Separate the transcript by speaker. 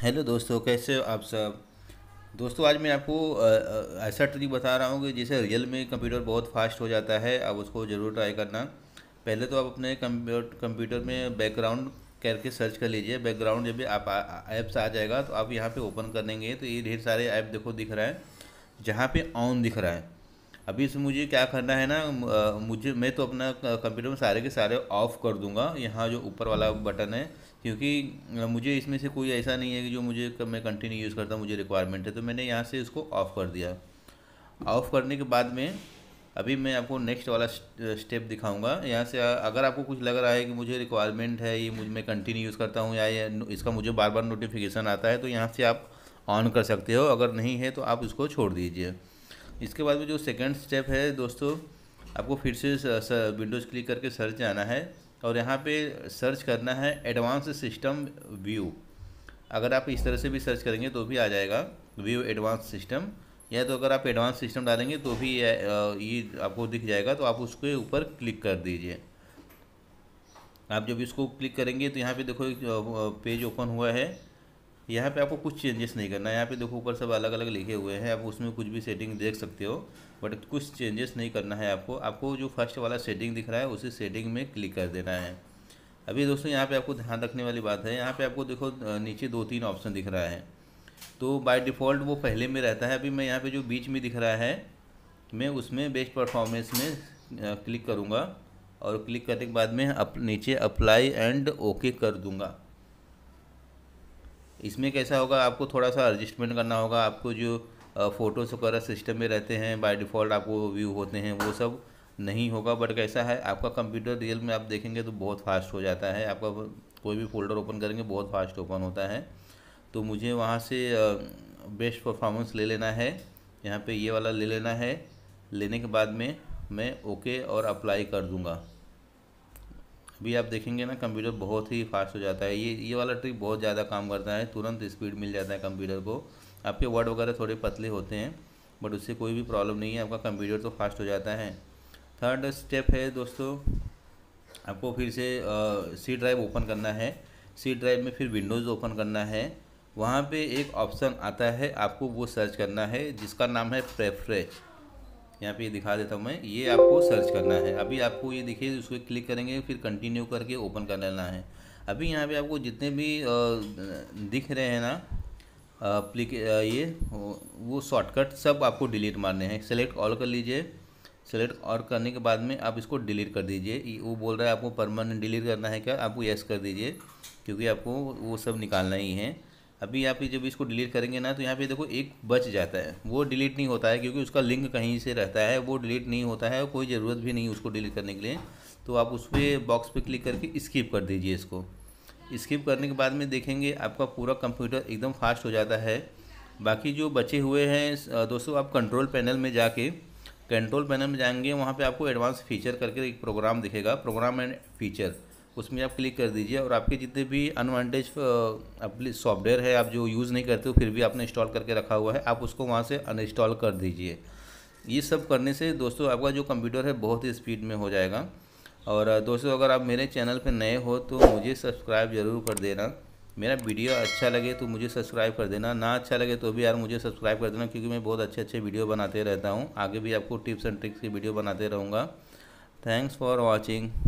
Speaker 1: hello दोस्तों कैसे हो आप सब दोस्तों आज मैं आपको ऐसा ट्रिक बता रहा हूँ कि जिसे रियल में कंप्यूटर बहुत फास्ट हो जाता है आप उसको ज़रूर ट्राई करना पहले तो आप अपने कंप्यूटर में बैकग्राउंड करके सर्च कर लीजिए बैकग्राउंड जब भी आप ऐप्स आ जाएगा तो आप यहाँ पे ओपन कर लेंगे तो ये ढेर सारे ऐप देखो दिख रहा है जहाँ पे ऑन दिख रहा है अभी इसमें मुझे क्या करना है ना मुझे मैं तो अपना कंप्यूटर में सारे के सारे ऑफ़ कर दूँगा यहाँ जो ऊपर वाला बटन है क्योंकि मुझे इसमें से कोई ऐसा नहीं है कि जो मुझे मैं कंटिन्यू यूज़ करता हूँ मुझे रिक्वायरमेंट है तो मैंने यहाँ से इसको ऑफ़ कर दिया ऑफ़ करने के बाद में अभी मैं आपको नेक्स्ट वाला स्टेप दिखाऊंगा यहाँ से अगर आपको कुछ लग रहा है कि मुझे रिक्वायरमेंट है ये मुझ मैं कंटिन्यू यूज़ करता हूँ या ये इसका मुझे बार बार नोटिफिकेशन आता है तो यहाँ से आप ऑन कर सकते हो अगर नहीं है तो आप इसको छोड़ दीजिए इसके बाद में जो सेकेंड स्टेप है दोस्तों आपको फिर से विंडोज़ क्लिक करके सर्च आना है और यहाँ पे सर्च करना है एडवांस सिस्टम व्यू अगर आप इस तरह से भी सर्च करेंगे तो भी आ जाएगा व्यू एडवांस सिस्टम या तो अगर आप एडवांस सिस्टम डालेंगे तो भी ये आपको दिख जाएगा तो आप उसके ऊपर क्लिक कर दीजिए आप जब इसको क्लिक करेंगे तो यहाँ पे देखो पेज ओपन हुआ है यहाँ पे आपको कुछ चेंजेस नहीं करना है यहाँ पे देखो ऊपर सब अलग अलग लिखे हुए हैं आप उसमें कुछ भी सेटिंग देख सकते हो बट कुछ चेंजेस नहीं करना है आपको आपको जो फर्स्ट वाला सेटिंग दिख रहा है उसी सेटिंग में क्लिक कर देना है अभी दोस्तों यहाँ पे आपको ध्यान रखने वाली बात है यहाँ पे आपको देखो नीचे दो तीन ऑप्शन दिख रहा है तो बाई डिफ़ॉल्ट वो पहले में रहता है अभी मैं यहाँ पर जो बीच में दिख रहा है मैं उसमें बेस्ट परफॉर्मेंस में क्लिक करूँगा और क्लिक करने के बाद में अप नीचे अप्लाई एंड ओके कर दूँगा इसमें कैसा होगा आपको थोड़ा सा एडजस्टमेंट करना होगा आपको जो फ़ोटोज़ वगैरह सिस्टम में रहते हैं बाय डिफ़ॉल्ट आपको व्यू होते हैं वो सब नहीं होगा बट कैसा है आपका कंप्यूटर रियल में आप देखेंगे तो बहुत फास्ट हो जाता है आपका कोई भी फोल्डर ओपन करेंगे बहुत फास्ट ओपन होता है तो मुझे वहाँ से बेस्ट परफॉर्मेंस ले लेना है यहाँ पर ये वाला ले लेना है लेने के बाद में मैं ओके और अप्लाई कर दूँगा भी आप देखेंगे ना कंप्यूटर बहुत ही फास्ट हो जाता है ये ये वाला ट्रिक बहुत ज़्यादा काम करता है तुरंत स्पीड मिल जाता है कंप्यूटर को आपके वर्ड वगैरह थोड़े पतले होते हैं बट उससे कोई भी प्रॉब्लम नहीं है आपका कंप्यूटर तो फास्ट हो जाता है थर्ड स्टेप है दोस्तों आपको फिर से सी ड्राइव ओपन करना है सी ड्राइव में फिर विंडोज़ ओपन करना है वहाँ पे एक ऑप्शन आता है आपको वो सर्च करना है जिसका नाम है प्रेफरेज यहाँ पे दिखा देता हूँ मैं ये आपको सर्च करना है अभी आपको ये दिखे उस पर क्लिक करेंगे फिर कंटिन्यू करके ओपन कर लेना है अभी यहाँ पे आपको जितने भी दिख रहे हैं ना प्लिक ये वो शॉर्टकट सब आपको डिलीट मारने हैं सेलेक्ट ऑल कर लीजिए सेलेक्ट और करने के बाद में आप इसको डिलीट कर दीजिए वो बोल रहा है आपको परमानेंट डिलीट करना है क्या आपको यस कर दीजिए क्योंकि आपको वो सब निकालना ही है अभी आप जब इसको डिलीट करेंगे ना तो यहाँ पे देखो एक बच जाता है वो डिलीट नहीं होता है क्योंकि उसका लिंक कहीं से रहता है वो डिलीट नहीं होता है कोई ज़रूरत भी नहीं उसको डिलीट करने के लिए तो आप उस पर बॉक्स पे क्लिक करके स्किप कर दीजिए इसको स्किप करने के बाद में देखेंगे आपका पूरा कंप्यूटर एकदम फास्ट हो जाता है बाकी जो बचे हुए हैं दोस्तों आप कंट्रोल पैनल में जाके कंट्रोल पैनल में जाएंगे वहाँ पे आपको एडवांस फीचर करके एक प्रोग्राम दिखेगा प्रोग्राम एंड फीचर उसमें आप क्लिक कर दीजिए और आपके जितने भी अनवांटेज सॉफ्टवेयर है आप जो यूज़ नहीं करते हो फिर भी आपने इंस्टॉल करके रखा हुआ है आप उसको वहाँ से अनइंस्टॉल कर दीजिए ये सब करने से दोस्तों आपका जो कंप्यूटर है बहुत ही स्पीड में हो जाएगा और दोस्तों अगर आप मेरे चैनल पर नए हो तो मुझे सब्सक्राइब ज़रूर कर देना मेरा वीडियो अच्छा लगे तो मुझे सब्सक्राइब कर देना ना अच्छा लगे तो भी यार मुझे सब्सक्राइब कर देना क्योंकि मैं बहुत अच्छे अच्छे वीडियो बनाते रहता हूँ आगे भी आपको टिप्स एंड ट्रिक्स की वीडियो बनाते रहूँगा थैंक्स फॉर वॉचिंग